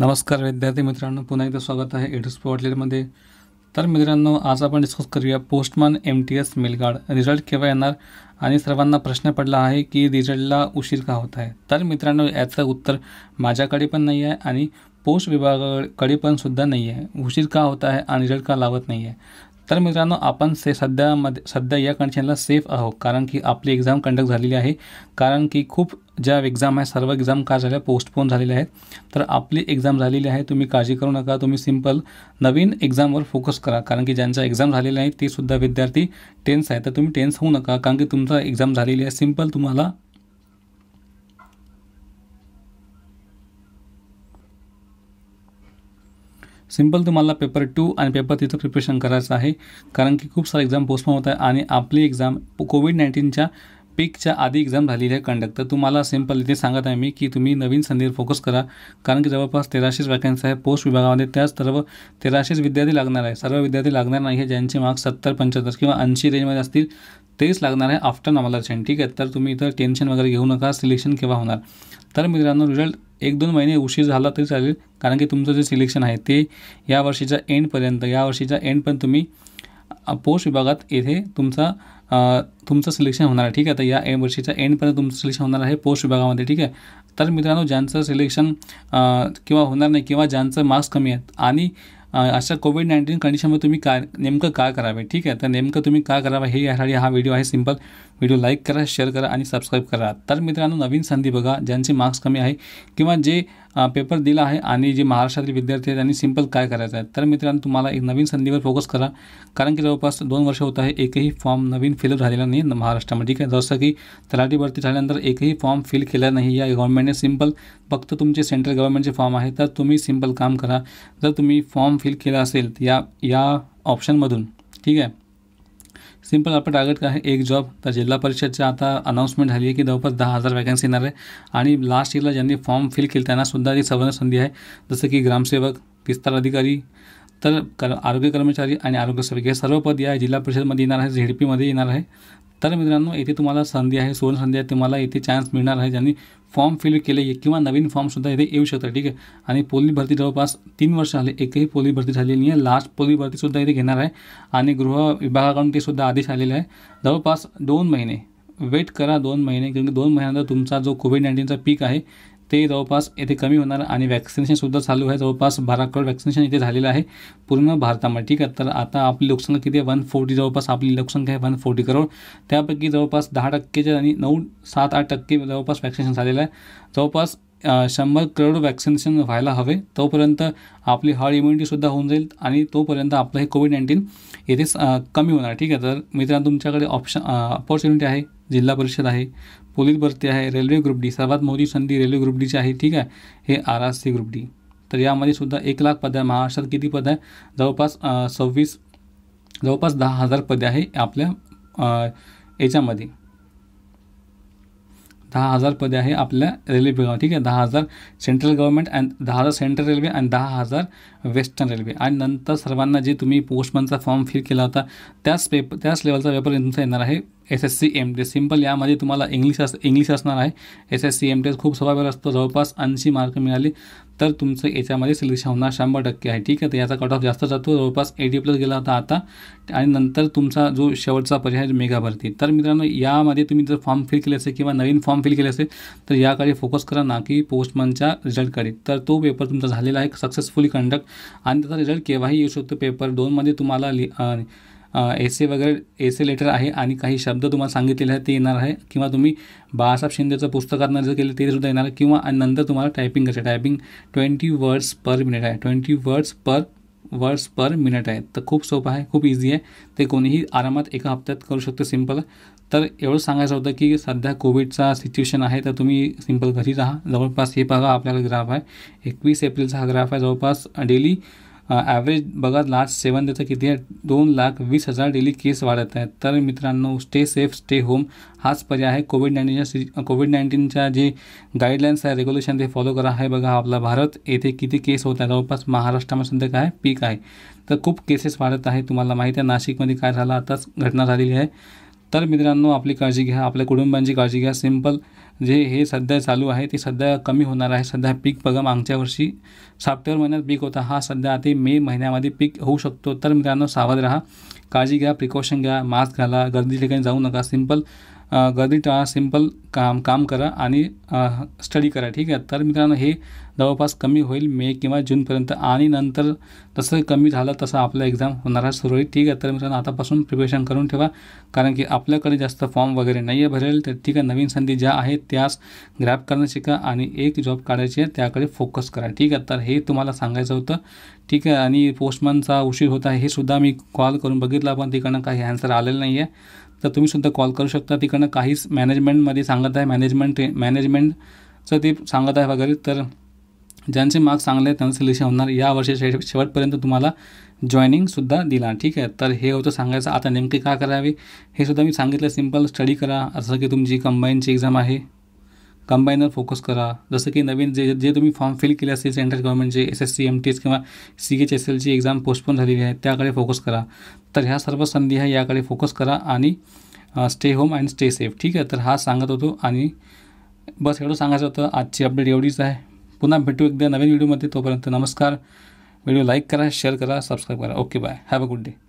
नमस्कार विद्यार्थी मित्रांनो पुन्हा एकदा स्वागत आहे एडूस वाटलेलमध्ये तर मित्रांनो आज आपण डिस्कस करूया postman M T S mail guard result केव्हा येणार आणि सर्वांना प्रश्न पडला आहे की रिझल्टला उशीर का होत आहे तर मित्रांनो याचं उत्तर माझ्याकडे पण नाही आहे आणि पोस्ट विभागाकडे पण सुद्धा नाही आहे उशीर का होत आहे आणि रिझल्ट का लावत नाही आहे तर मित्रांनो आपण से सध्यामध्ये सध्या या कंडिशनला सेफ आहोत कारण की आपली एक्झाम कंडक्ट झालेली आहे कारण की खूप ज्या एक्झाम आहे सर्व एक्झाम का झाल्या पोस्टपोन झालेल्या आहेत तर आपली एक्झाम झालेली आहे तुम्ही काळजी करू नका तुम्ही सिम्पल नवीन एक्झामवर फोकस करा कारण की ज्यांचा एक्झाम झालेला आहे ते सुद्धा विद्यार्थी टेन्स आहेत तर तुम्ही टेन्स होऊ नका कारण की तुमचा एक्झाम झालेली आहे सिम्पल तुम्हाला सिंपल तुम्हाला पेपर टू आणि पेपर थ्रीचं प्रिपरेशन करायचं आहे कारण की खूप सारे एक्झाम पोस्टपोन होत आहे आणि आपली एक्झाम कोविड नाईन्टीनच्या पीकच्या आधी एक्झाम झालेली आहे कंडक्टर तुम्हाला सिम्पल इथे सांगत आहे मी की तुम्ही नवीन संधीवर फोकस करा कारण की जवळपास तेराशेच वॅकन्सी आहे पोस्ट विभागामध्ये त्याच सर्व तेराशेच विद्यार्थी लागणार आहे सर्व विद्यार्थी लागणार नाही आहे ज्यांचे मार्क्स सत्तर पंच्याहत्तर किंवा ऐंशी रेंजमध्ये असतील तेच लागणार आहे आफ्टर सेंट ठीक आहे तर तुम्ही इथं टेन्शन वगैरे घेऊ नका सिलेक्शन केव्हा होणार तर मित्रांनो रिझल्ट एक दोन महिने उशीर झाला तरी चालेल कारण की तुमचं जे सिलेक्शन आहे ते या वर्षीच्या एंडपर्यंत या वर्षीच्या एंड पण तुम्ही पोस्ट विभागात येथे तुमचा तुमचं सिलेक्शन होणार आहे ठीक आहे तर या ए वर्षीच्या एंडपर्यंत तुमचं सिलेक्शन होणार आहे पोस्ट विभागामध्ये ठीक आहे तर मित्रांनो ज्यांचं सिलेक्शन किंवा होणार नाही किंवा ज्यांचं मार्क्स कमी आहेत आणि अशा कोविड नाईन्टीन कंडिशनमध्ये तुम्ही काय नेमकं काय करावे ठीक आहे तर नेमकं तुम्ही काय करावं हे यासाठी हा व्हिडिओ आहे सिंपल व्हिडिओ लाईक करा शेअर करा आणि सबस्क्राईब करा तर मित्रांनो नवीन संधी बघा ज्यांचे मार्क्स कमी आहे किंवा जे पेपर दिला आहे आणि जे महाराष्ट्रातील विद्यार्थी आहेत त्यांनी सिम्पल काय करायचं आहे तर मित्रांनो तुम्हाला एक नवीन संधीवर फोकस करा कारण की जवळपास दोन वर्ष होत आहे एकही फॉर्म नवीन फिलअप झालेला नाही महाराष्ट्रामध्ये ठीक आहे जसं की तलाठी भरती झाल्यानंतर एकही फॉर्म फिल केला नाही या गव्हर्नमेंटने सिम्पल फक्त तुमचे सेंट्रल गव्हर्नमेंटचे फॉर्म आहे तर तुम्ही सिम्पल काम करा जर तुम्ही फॉर्म फिल केला असेल या या ऑप्शनमधून ठीक आहे सिम्पल आपलं टार्गेट काय आहे एक जॉब तर जिल्हा परिषदच्या आता अनाऊन्समेंट झाली आहे की जवळपास दहा हजार वॅकन्सी येणार आहे आणि लास्ट इयरला ज्यांनी फॉर्म फिल केलं त्यांनासुद्धा ती सवर्ण संधी आहे जसं की ग्रामसेवक विस्तार अधिकारी तर कर आरोग्य कर्मचारी आणि आरोग्य सेवक हे सर्व पद या जिल्हा परिषदमध्ये येणार आहे झेडपीमध्ये येणार आहे तर मित्रांनो येथे तुम्हाला संधी आहे सुवर्ण संधी आहे तुम्हाला येथे चान्स मिळणार आहे ज्यांनी फॉर्म फिल केले किंवा नवीन फॉर्मसुद्धा इथे येऊ शकतात ठीक आहे आणि पोलीस भरती जवळपास तीन वर्ष झाले एकही पोलीस भरती झालेली नाही आहे लास्ट पोलीस भरतीसुद्धा इथे घेणार आहे आणि गृह विभागाकडून ते सुद्धा आदेश आलेले आहे जवळपास दोन महिने वेट करा दोन महिने कारण दोन महिन्यानंतर तुमचा जो कोविड नाईन्टीनचा पीक आहे ते जवळपास येथे कमी होणार आणि वॅक्सिनेशनसुद्धा चालू आहे जवळपास बारा करोड वॅक्सिनेशन इथे झालेलं आहे पूर्ण भारतामध्ये ठीक आहे तर आता आपली लोकसंख्या किती आहे वन फोर्टी जवळपास आपली लोकसंख्या आहे वन फोर्टी करोड त्यापैकी जवळपास दहा टक्केच्या आणि नऊ सात आठ टक्के जवळपास वॅक्सिनेशन झालेलं आहे जवळपास शंभर करोड वॅक्सिनेशन व्हायला हवे तोपर्यंत आपली हार्ड इम्युनिटीसुद्धा होऊन जाईल आणि तोपर्यंत आपलं हे कोविड नाईन्टीन येथेच कमी होणार ठीक आहे तर मित्रांनो तुमच्याकडे ऑप्शन अपॉर्च्युनिटी आहे जिल्हा परिषद आहे पोलीस भरती आहे रेल्वे ग्रुप डी सर्वात मोठी संधी रेल्वे ग्रुप डीची आहे ठीक आहे हे R R C group D तर यामध्ये सुद्धा एक लाख पद आहे महाराष्ट्रात किती पद आहे जवळपास सव्वीस जवळपास दहा हजार पदे आहे आपल्या याच्यामध्ये दहा हजार पदे आहे आपल्या रेल्वे विभागात ठीक आहे दहा हजार सेंट्रल गव्हर्नमेंट अँड दहा हजार सेंट्रल रेल्वे आणि दहा हजार वेस्टर्न रेल्वे आणि नंतर सर्वांना जे तुम्ही पोस्टमनचा फॉर्म फिल केला होता त्याच पेप त्याच लेवलचा पेपर तुमचा येणार आहे S S C M test simple यामध्ये तुम्हाला इंग्लिश अस इंग्लिश असणार आहे S S C M test खूप स्वभाव असतो जवळपास ऐंशी मार्क मिळाले तर तुमचं याच्यामध्ये सिलेक्शन होणार शंभर टक्के आहे ठीक आहे तर याचा कट ऑफ जास्त जातो जवळपास डी प्लस गेला होता आता आणि नंतर तुमचा जो शेवटचा पर्याय मेगा भरती तर मित्रांनो यामध्ये तुम्ही जर फॉर्म फिल केले असेल किंवा नवीन फॉर्म फिल केले असेल तर याकडे फोकस करा ना की पोस्टमनच्या रिझल्टकडे तर तो पेपर तुमचा झालेला आहे सक्सेसफुली कंडक्ट आणि त्याचा रिझल्ट केव्हाही येऊ शकतो पेपर दोनमध्ये तुम्हाला लि एसे वगैरे एसे लेटर आहे आणि काही शब्द तुम्हाला सांगितलेले आहेत ते येणार आहे किंवा तुम्ही बाळासाहेब शिंदेचं पुस्तकात जर केले ते सुद्धा येणार आहे किंवा नंतर तुम्हाला टायपिंग करायचं typing twenty words per minute आहे twenty words per words per minute आहे तर खूप सोपं आहे खूप इझी आहे ते कोणीही आरामात एका हप्त्यात करू शकतो सिम्पल तर एवढं सांगायचं होतं की सध्या कोविडचा सिच्युएशन आहे तर तुम्ही सिम्पल घरी राहा जवळपास हे बघा आपल्याला ग्राफ आहे एकवीस एप्रिलचा हा ग्राफ आहे जवळपास डेली ॲव्हरेज बघा लास्ट सेवन देतं किती आहे दोन लाख वीस हजार डेली केस वाढत आहेत तर मित्रांनो स्टे सेफ स्टे होम हाच पर्याय आहे कोविड नाईन्टीनच्या सि कोविड नाईन्टीनच्या जे गाईडलाईन्स आहे रेग्युलेशन ते फॉलो करा आहे बघा आपला भारत येथे किती केस होत आहे जवळपास महाराष्ट्रामध्ये सध्या काय पीक आहे तर खूप केसेस वाढत आहे तुम्हाला माहिती आहे नाशिकमध्ये काय झालं आताच घटना झालेली आहे तर मित्रांनो आपली काळजी घ्या आपल्या कुटुंबांची काळजी घ्या सिम्पल जे हे सध्या चालू आहे ते सध्या कमी होणार आहे सध्या पीक बघा मागच्या वर्षी सप्टेंबर महिन्यात पीक होता हा सध्या आता मे महिन्यामध्ये पीक होऊ शकतो तर मित्रांनो सावध राहा काळजी घ्या प्रिकॉशन घ्या मास्क घाला गर्दी ठिकाणी जाऊ नका सिम्पल गर्दी टाळा सिम्पल काम काम करा आणि स्टडी करा ठीक आहे तर मित्रांनो हे जवळपास कमी होईल मे किंवा जूनपर्यंत आणि नंतर जसं कमी झालं तसं आपलं एक्झाम होणार आहे होईल ठीक आहे तर मित्रांनो आतापासून प्रिपरेशन करून ठेवा कारण की आपल्याकडे जास्त फॉर्म वगैरे नाही आहे भरेल तर ठीक आहे नवीन संधी ज्या आहेत त्यास ग्रॅप करणं शिका आणि एक जॉब काढायची आहे त्याकडे फोकस करा ठीक आहे तर हे तुम्हाला सांगायचं होतं ठीक आहे आणि पोस्टमनचा उशीर होता हे सुद्धा मी कॉल करून बघितला पण तिकडनं काही ॲन्सर आलेलं नाही आहे तर तुम्ही सुद्धा कॉल करू शकता तिकडनं काहीच मॅनेजमेंटमध्ये सांगत आहे मॅनेजमेंट मॅनेजमेंटचं ते सांगत आहे वगैरे तर ज्यांचे मार्क्स चांगले आहेत त्यांचं सिलेक्शन होणार या वर्षी शे शेवटपर्यंत तुम्हाला जॉईनिंगसुद्धा दिला ठीक आहे तर हे होतं सांगायचं आता नेमके का करावे हे सुद्धा मी सांगितलं सिम्पल स्टडी करा असं की तुमची कंबाईनची एक्झाम आहे कंबाईनवर फोकस करा जसं की नवीन जे जे तुम्ही फॉर्म फिल केले असेल सेंट्रल गव्हर्नमेंटचे S S C M T S किंवा सी एच एस एलची एक्झाम पोस्टपोन झालेली आहे त्याकडे फोकस करा तर ह्या सर्व संधी आहे याकडे फोकस करा आणि stay home and stay safe ठीक आहे तर हा सांगत होतो आणि बस एवढं सांगायचं होतं आजची अपडेट एवढीच आहे पुन्हा भेटू एकदा नवीन व्हिडिओमध्ये तोपर्यंत नमस्कार व्हिडिओ लाईक करा शेअर करा सबस्क्राईब करा okay bye have a good day